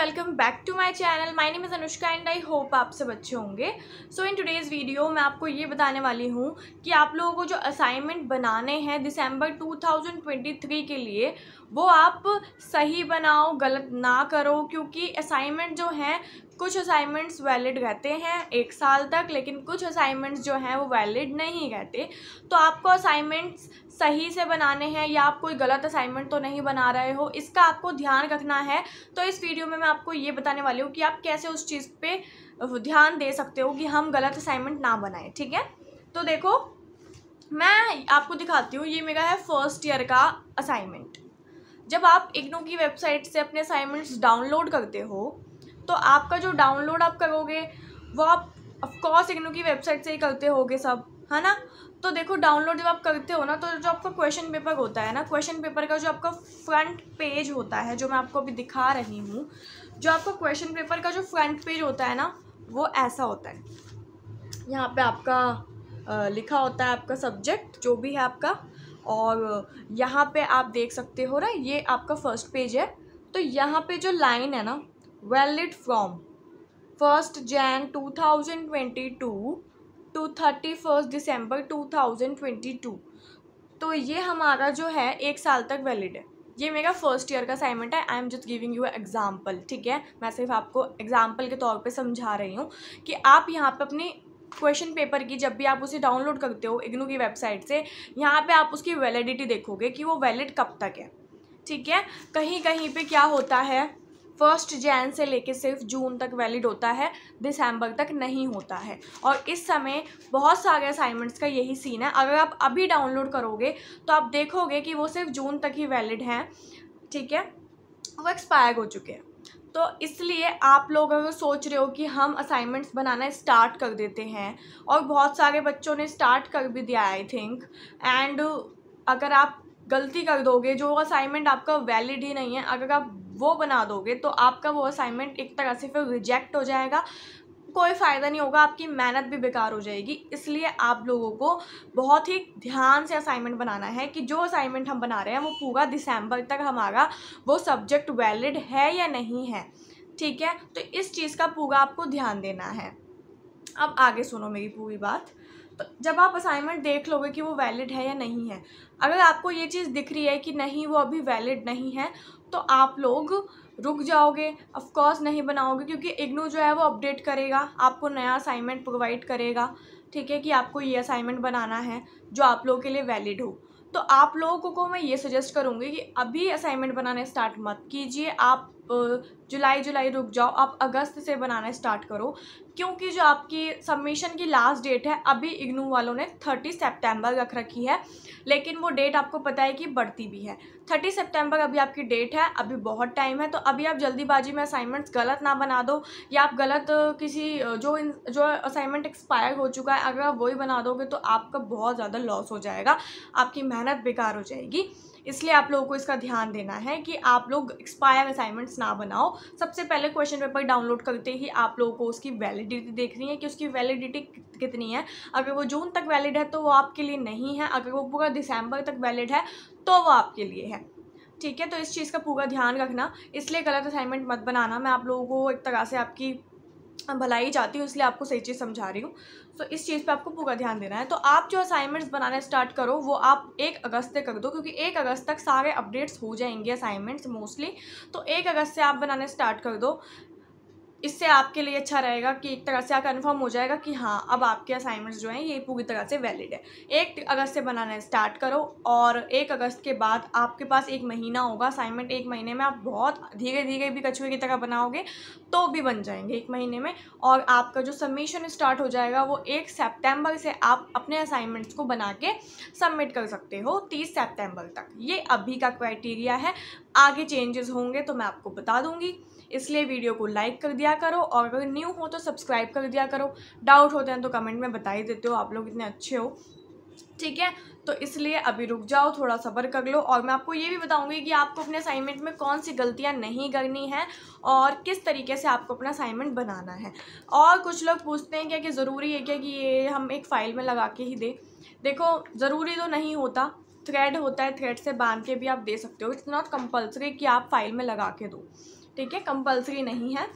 welcome back to my channel my name is Anushka and I hope आप सब अच्छे होंगे सो इन टुडेज़ वीडियो मैं आपको ये बताने वाली हूँ कि आप लोगों को जो असाइनमेंट बनाने हैं दिसंबर 2023 के लिए वो आप सही बनाओ गलत ना करो क्योंकि असाइनमेंट जो हैं कुछ असाइनमेंट्स वैलिड रहते हैं एक साल तक लेकिन कुछ असाइनमेंट्स जो हैं वो वैलिड नहीं रहते तो आपको असाइनमेंट्स सही से बनाने हैं या आप कोई गलत असाइनमेंट तो नहीं बना रहे हो इसका आपको ध्यान रखना है तो इस वीडियो में मैं आपको ये बताने वाली हूँ कि आप कैसे उस चीज़ पर ध्यान दे सकते हो कि हम गलत असाइनमेंट ना बनाएं ठीक है तो देखो मैं आपको दिखाती हूँ ये मेरा है फर्स्ट ईयर का असाइनमेंट जब आप इग्नू की वेबसाइट से अपने असाइनमेंट्स डाउनलोड करते हो तो आपका जो डाउनलोड आप करोगे वो आप ऑफकोर्स इग्नू की वेबसाइट से ही करते होगे सब है ना तो देखो डाउनलोड जब आप करते हो ना तो जो आपका क्वेश्चन पेपर होता है ना क्वेश्चन पेपर का जो आपका फ्रंट पेज होता है जो मैं आपको अभी दिखा रही हूँ जो आपका क्वेश्चन पेपर का जो फ्रंट पेज होता है ना वो ऐसा होता है यहाँ पे आपका लिखा होता है आपका सब्जेक्ट जो भी है आपका और यहाँ पे आप देख सकते हो ना ये आपका फर्स्ट पेज है तो यहाँ पे जो लाइन है ना valid from 1st Jan 2022 to thirty first December two thousand twenty two तो ये हमारा जो है एक साल तक वैलिड है ये मेरा फर्स्ट ईयर का असाइनमेंट है I am just giving you example ठीक है मैं सिर्फ आपको एग्जाम्पल के तौर पे समझा रही हूँ कि आप यहाँ पे अपने क्वेश्चन पेपर की जब भी आप उसे डाउनलोड करते हो इग्नू की वेबसाइट से यहाँ पे आप उसकी वैलिडिटी देखोगे कि वो वैलिड कब तक है ठीक है कहीं कहीं पे क्या होता है फर्स्ट जैन से लेके सिर्फ जून तक वैलिड होता है दिसंबर तक नहीं होता है और इस समय बहुत सारे असाइनमेंट्स का यही सीन है अगर आप अभी डाउनलोड करोगे तो आप देखोगे कि वो सिर्फ जून तक ही वैलिड हैं ठीक है वो एक्सपायर हो चुके हैं तो इसलिए आप लोग अगर सोच रहे हो कि हम असाइनमेंट्स बनाना स्टार्ट कर देते हैं और बहुत सारे बच्चों ने स्टार्ट कर भी दिया आई थिंक एंड अगर आप गलती कर दोगे जो असाइनमेंट आपका वैलिड ही नहीं है अगर आप वो बना दोगे तो आपका वो असाइनमेंट एक तरह से फिर रिजेक्ट हो जाएगा कोई फ़ायदा नहीं होगा आपकी मेहनत भी बेकार हो जाएगी इसलिए आप लोगों को बहुत ही ध्यान से असाइनमेंट बनाना है कि जो असाइनमेंट हम बना रहे हैं वो पूरा दिसंबर तक हमारा वो सब्जेक्ट वैलिड है या नहीं है ठीक है तो इस चीज़ का पूरा आपको ध्यान देना है अब आगे सुनो मेरी पूरी बात तो जब आप असाइनमेंट देख लोगे कि वो वैलिड है या नहीं है अगर आपको ये चीज़ दिख रही है कि नहीं वो अभी वैलिड नहीं है तो आप लोग रुक जाओगे ऑफकोर्स नहीं बनाओगे क्योंकि इग्नू जो है वो अपडेट करेगा आपको नया असाइनमेंट प्रोवाइड करेगा ठीक है कि आपको ये असाइनमेंट बनाना है जो आप लोगों के लिए वैलिड हो तो आप लोगों को मैं ये सजेस्ट करूँगी कि अभी असाइनमेंट बनाने स्टार्ट मत कीजिए आप जुलाई जुलाई रुक जाओ आप अगस्त से बनाना स्टार्ट करो क्योंकि जो आपकी सबमिशन की लास्ट डेट है अभी इग्नू वालों ने थर्टी सितंबर रख रखी है लेकिन वो डेट आपको पता है कि बढ़ती भी है थर्टी सितंबर अभी आपकी डेट है अभी बहुत टाइम है तो अभी आप जल्दीबाजी में असाइनमेंट्स गलत ना बना दो या आप गलत किसी जो जो असाइनमेंट एक्सपायर हो चुका है अगर आप वही बना दोगे तो आपका बहुत ज़्यादा लॉस हो जाएगा आपकी मेहनत बेकार हो जाएगी इसलिए आप लोगों को इसका ध्यान देना है कि आप लोग एक्सपायर असाइनमेंट्स ना बनाओ सबसे पहले क्वेश्चन पेपर डाउनलोड करते ही आप लोगों को उसकी वैलिड देख रही हैं कि उसकी वैलिडिटी कितनी है अगर वो जून तक वैलिड है तो वो आपके लिए नहीं है अगर वो पूरा दिसंबर तक वैलिड है तो वो आपके लिए है ठीक है तो इस चीज़ का पूरा ध्यान रखना इसलिए गलत असाइनमेंट मत बनाना मैं आप लोगों को एक तरह से आपकी भलाई चाहती हूँ इसलिए आपको सही चीज़ समझा रही हूँ तो इस चीज़ पे आपको पूरा ध्यान देना है तो आप जो असाइनमेंट्स बनाना स्टार्ट करो वो आप एक अगस्त से कर दो क्योंकि एक अगस्त तक सारे अपडेट्स हो जाएंगे असाइनमेंट्स मोस्टली तो एक अगस्त से आप बनाना स्टार्ट कर दो इससे आपके लिए अच्छा रहेगा कि एक तरह से आप कन्फर्म हो जाएगा कि हाँ अब आपके असाइनमेंट्स जो हैं ये पूरी तरह से वैलिड है एक अगस्त से बनाना स्टार्ट करो और एक अगस्त के बाद आपके पास एक महीना होगा असाइनमेंट एक महीने में आप बहुत धीरे धीरे भी कछुए की तरह बनाओगे तो भी बन जाएंगे एक महीने में और आपका जो सबमिशन स्टार्ट हो जाएगा वो एक सेप्टेम्बर से आप अपने असाइनमेंट्स को बना के सबमिट कर सकते हो तीस सेप्टेम्बर तक ये अभी का क्राइटेरिया है आगे चेंजेस होंगे तो मैं आपको बता दूंगी इसलिए वीडियो को लाइक कर दिया करो और अगर न्यू हो तो सब्सक्राइब कर दिया करो डाउट होते हैं तो कमेंट में बता ही देते हो आप लोग इतने अच्छे हो ठीक है तो इसलिए अभी रुक जाओ थोड़ा सब्र कर लो और मैं आपको ये भी बताऊंगी कि आपको अपने असाइनमेंट में कौन सी गलतियां नहीं करनी हैं और किस तरीके से आपको अपना असाइनमेंट बनाना है और कुछ लोग पूछते हैं क्या कि ज़रूरी है क्या कि ये हम एक फ़ाइल में लगा के ही दें देखो ज़रूरी तो नहीं होता थ्रेड होता है थ्रेड से बांध के भी आप दे सकते हो इट्स नॉट कंपलसरी कि आप फाइल में लगा के दो ठीक है कंपलसरी नहीं है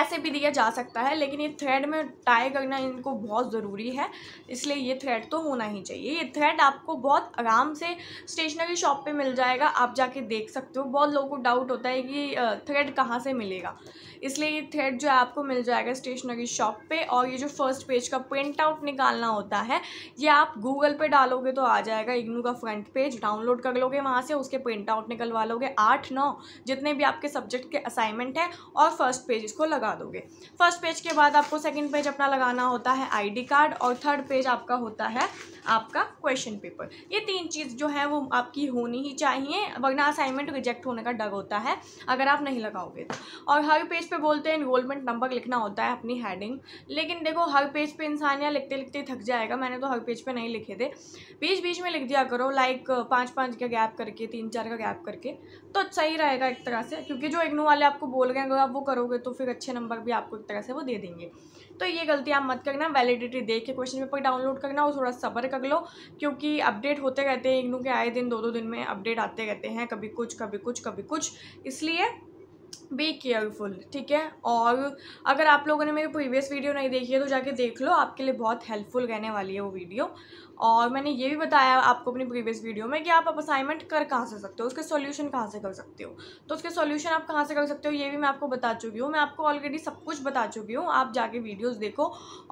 ऐसे भी दिया जा सकता है लेकिन ये थ्रेड में टाई करना इनको बहुत ज़रूरी है इसलिए ये थ्रेड तो होना ही चाहिए ये थ्रेड आपको बहुत आराम से स्टेशनरी शॉप पे मिल जाएगा आप जाके देख सकते हो बहुत लोगों को डाउट होता है कि थ्रेड कहाँ से मिलेगा इसलिए ये थ्रेड जो आपको मिल जाएगा स्टेशनरी शॉप पे और ये जो फर्स्ट पेज का प्रिंट आउट निकालना होता है ये आप गूगल पे डालोगे तो आ जाएगा इग्नू का फ्रंट पेज डाउनलोड कर लोगे वहाँ से उसके प्रिंट आउट निकलवा लोगे आठ नौ जितने भी आपके सब्जेक्ट के असाइनमेंट हैं और फर्स्ट पेज इसको लगा दोगे फर्स्ट पेज के बाद आपको सेकेंड पेज अपना लगाना होता है आई कार्ड और थर्ड पेज आपका होता है आपका क्वेश्चन पेपर ये तीन चीज़ जो है वो आपकी होनी ही चाहिए वरना असाइनमेंट रिजेक्ट होने का डर होता है अगर आप नहीं लगाओगे तो और हर पेज पे बोलते हैं इनरोलमेंट नंबर लिखना होता है अपनी हेडिंग लेकिन देखो हर पेज पे इंसान या लिखते लिखते थक जाएगा मैंने तो हर पेज पे नहीं लिखे थे बीच बीच में लिख दिया करो लाइक पाँच पाँच का गैप करके तीन चार का गैप करके तो सही रहेगा एक तरह से क्योंकि जो इग्नो वाले आपको बोल गए अगर आप वो करोगे तो फिर अच्छे नंबर भी आपको एक तरह से वो दे देंगे तो ये गलती आप मत करना वैलिडिटी देख के क्वेश्चन पेपर डाउनलोड करना और थोड़ा सबर कर लो क्योंकि अपडेट होते रहते हैं इग्नू के आए दिन दो दो दिन में अपडेट आते रहते हैं कभी कुछ कभी कुछ कभी कुछ इसलिए बी केयरफुल ठीक है और अगर आप लोगों ने मेरी प्रीवियस वीडियो नहीं देखी है तो जाके देख लो आपके लिए बहुत हेल्पफुल रहने वाली है वो वीडियो और मैंने ये भी बताया आपको अपनी प्रीवियस वीडियो में कि आप असाइनमेंट कर कहाँ से सकते हो उसके सॉल्यूशन कहाँ से कर सकते हो तो उसके सॉल्यूशन आप कहाँ से कर सकते हो ये भी मैं आपको बता चुकी हूँ मैं आपको ऑलरेडी सब कुछ बता चुकी हूँ आप जाके वीडियोज़ देखो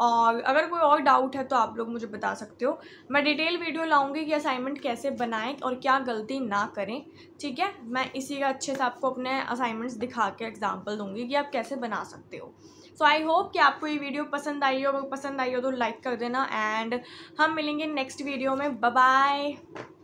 और अगर कोई और डाउट है तो आप लोग मुझे बता सकते हो मैं डिटेल वीडियो लाऊँगी कि असाइनमेंट कैसे बनाएँ और क्या गलती ना करें ठीक है मैं इसी का अच्छे से आपको अपने असाइनमेंट्स दिखा के एग्जाम्पल दूंगी कि आप कैसे बना सकते हो सो आई होप कि आपको ये वीडियो पसंद आई हो अगर पसंद आई हो तो लाइक कर देना एंड हम मिलेंगे नेक्स्ट वीडियो में बाय